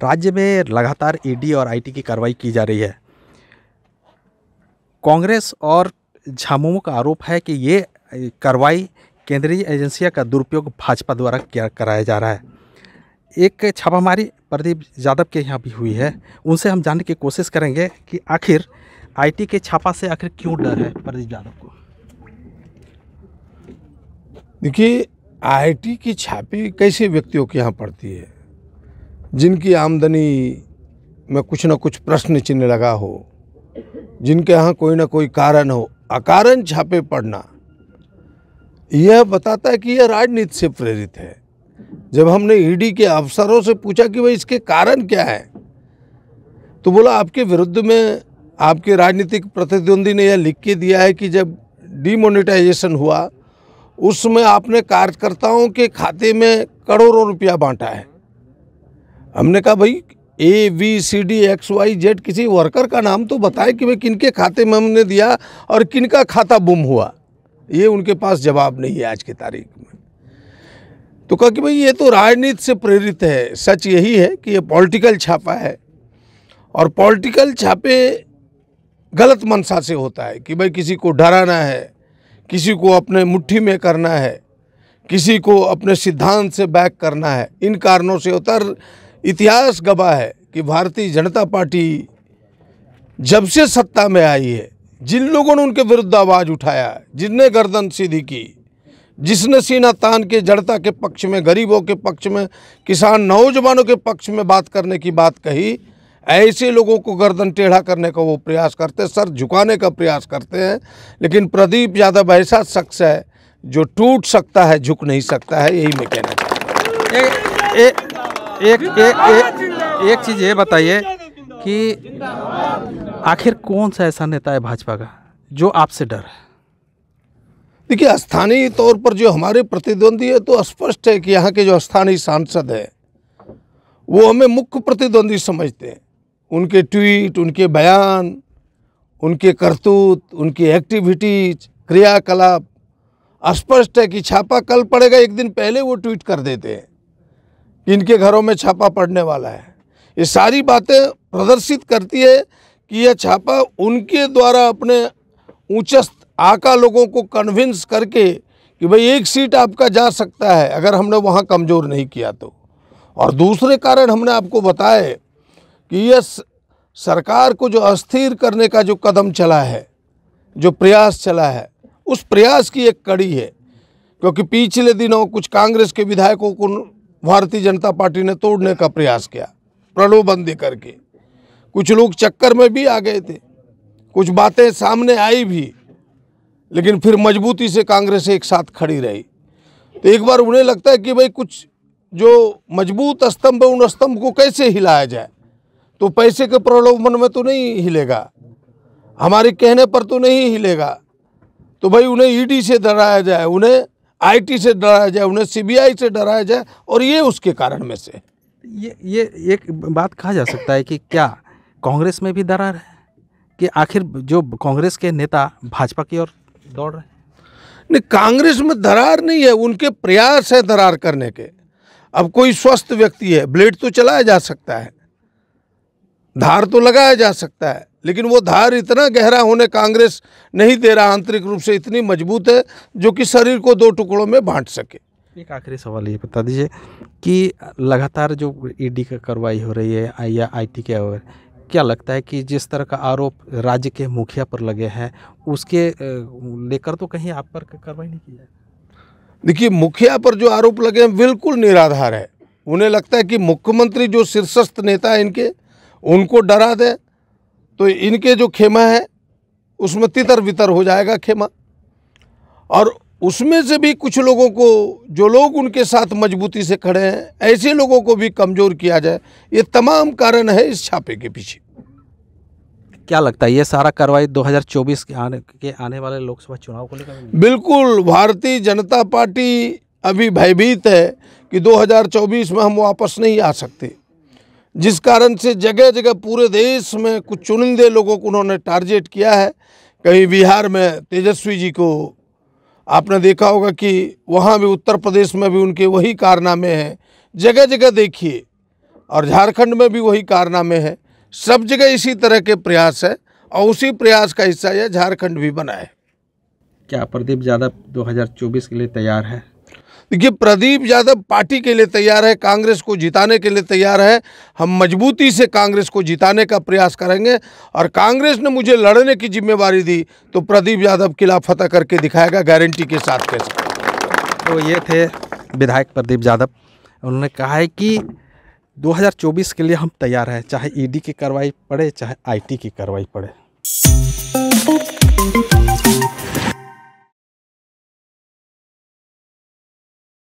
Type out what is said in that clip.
राज्य में लगातार ईडी और आईटी की कार्रवाई की जा रही है कांग्रेस और झामुमो का आरोप है कि ये कार्रवाई केंद्रीय एजेंसियों का दुरुपयोग भाजपा द्वारा किया कराया जा रहा है एक छापामारी प्रदीप यादव के यहाँ भी हुई है उनसे हम जानने की कोशिश करेंगे कि आखिर आईटी के छापा से आखिर क्यों डर है प्रदीप यादव को देखिए आईटी की छापी कैसे व्यक्तियों के यहाँ पड़ती है जिनकी आमदनी में कुछ ना कुछ प्रश्न चिन्ह लगा हो जिनके यहाँ कोई ना कोई कारण हो अकारण छापे पड़ना यह बताता है कि यह राजनीति से प्रेरित है जब हमने ईडी e के अफसरों से पूछा कि भाई इसके कारण क्या है तो बोला आपके विरुद्ध में आपके राजनीतिक प्रतिद्वंदी ने यह लिख के दिया है कि जब डिमोनिटाइजेशन हुआ उसमें आपने कार्यकर्ताओं के खाते में करोड़ों रुपया बांटा है हमने कहा भाई A B C D X Y Z किसी वर्कर का नाम तो बताए कि भाई किनके खाते में हमने दिया और किनका खाता बुम हुआ ये उनके पास जवाब नहीं है आज की तारीख में तो कहा कि भाई ये तो राजनीति से प्रेरित है सच यही है कि ये पॉलिटिकल छापा है और पॉलिटिकल छापे गलत मनसा से होता है कि भाई किसी को डराना है किसी को अपने मुट्ठी में करना है किसी को अपने सिद्धांत से बैक करना है इन कारणों से होता इतिहास गवाह है कि भारतीय जनता पार्टी जब से सत्ता में आई है जिन लोगों ने उनके विरुद्ध आवाज़ उठाया जिनने गर्दन सीधी की जिसने सीना तान के जनता के पक्ष में गरीबों के पक्ष में किसान नौजवानों के पक्ष में बात करने की बात कही ऐसे लोगों को गर्दन टेढ़ा करने का वो प्रयास करते सर झुकाने का प्रयास करते हैं लेकिन प्रदीप यादव ऐसा शख्स है जो टूट सकता है झुक नहीं सकता है यही मैं कहना चाहता हूँ एक एक एक, एक चीज़ ये बताइए कि आखिर कौन सा ऐसा नेता है भाजपा का जो आपसे डर है देखिए स्थानीय तौर पर जो हमारे प्रतिद्वंदी है तो स्पष्ट है कि यहाँ के जो स्थानीय सांसद हैं वो हमें मुख्य प्रतिद्वंदी समझते हैं उनके ट्वीट उनके बयान उनके करतूत उनकी एक्टिविटीज क्रियाकलाप स्पष्ट है कि छापा कल पड़ेगा एक दिन पहले वो ट्वीट कर देते हैं इनके घरों में छापा पड़ने वाला है ये सारी बातें प्रदर्शित करती है कि यह छापा उनके द्वारा अपने ऊँचस्त आका लोगों को कन्विंस करके कि भाई एक सीट आपका जा सकता है अगर हमने वहाँ कमज़ोर नहीं किया तो और दूसरे कारण हमने आपको बताए कि यह सरकार को जो अस्थिर करने का जो कदम चला है जो प्रयास चला है उस प्रयास की एक कड़ी है क्योंकि पिछले दिनों कुछ कांग्रेस के विधायकों को भारतीय जनता पार्टी ने तोड़ने का प्रयास किया प्रलोभन करके कुछ लोग चक्कर में भी आ गए थे कुछ बातें सामने आई भी लेकिन फिर मजबूती से कांग्रेस एक साथ खड़ी रही तो एक बार उन्हें लगता है कि भाई कुछ जो मजबूत स्तंभ है उन स्तंभ को कैसे हिलाया जाए तो पैसे के प्रलोभन में तो नहीं हिलेगा हमारे कहने पर तो नहीं हिलेगा तो भाई उन्हें ईडी से डराया जाए उन्हें आईटी से डराया जाए उन्हें सीबीआई से डराया जाए और ये उसके कारण में से ये ये एक बात कहा जा सकता है कि क्या कांग्रेस में भी दरार है कि आखिर जो कांग्रेस के नेता भाजपा की ओर दौड़ रहे हैं नहीं कांग्रेस में दरार नहीं है उनके प्रयास है दरार करने के अब कोई स्वस्थ व्यक्ति है ब्लेड तो चलाया जा सकता है धार तो लगाया जा सकता है लेकिन वो धार इतना गहरा होने कांग्रेस नहीं दे रहा आंतरिक रूप से इतनी मजबूत है जो कि शरीर को दो टुकड़ों में बांट सके एक आखिरी सवाल ये बता दीजिए कि लगातार जो ईडी e का कार्रवाई हो रही है या आईटी के हो क्या लगता है कि जिस तरह का आरोप राज्य के मुखिया पर लगे हैं उसके लेकर तो कहीं आप पर कार्रवाई नहीं की जाए देखिए मुखिया पर जो आरोप लगे हैं बिल्कुल निराधार है उन्हें लगता है कि मुख्यमंत्री जो शीर्षस्थ नेता है इनके उनको डरा दे तो इनके जो खेमा है उसमें तितर वितर हो जाएगा खेमा और उसमें से भी कुछ लोगों को जो लोग उनके साथ मजबूती से खड़े हैं ऐसे लोगों को भी कमज़ोर किया जाए ये तमाम कारण है इस छापे के पीछे क्या लगता है ये सारा कार्रवाई 2024 के आने के आने वाले लोकसभा चुनाव को लेकर बिल्कुल भारतीय जनता पार्टी अभी भयभीत है कि 2024 में हम वापस नहीं आ सकते जिस कारण से जगह जगह पूरे देश में कुछ चुनिंदे लोगों को उन्होंने टारगेट किया है कहीं बिहार में तेजस्वी जी को आपने देखा होगा कि वहाँ भी उत्तर प्रदेश में भी उनके वही कारनामे हैं जगह जगह देखिए और झारखंड में भी वही कारनामे हैं सब जगह इसी तरह के प्रयास है और उसी प्रयास का हिस्सा यह झारखंड भी बना है क्या प्रदीप यादव 2024 के लिए तैयार है देखिए प्रदीप यादव पार्टी के लिए तैयार है कांग्रेस को जिताने के लिए तैयार है हम मजबूती से कांग्रेस को जिताने का प्रयास करेंगे और कांग्रेस ने मुझे लड़ने की जिम्मेवारी दी तो प्रदीप यादव किला फतेह करके दिखाएगा गारंटी के साथ कैसे तो ये थे विधायक प्रदीप यादव उन्होंने कहा है कि 2024 के लिए हम तैयार हैं चाहे ईडी की कार्रवाई पड़े चाहे आईटी की कार्रवाई पड़े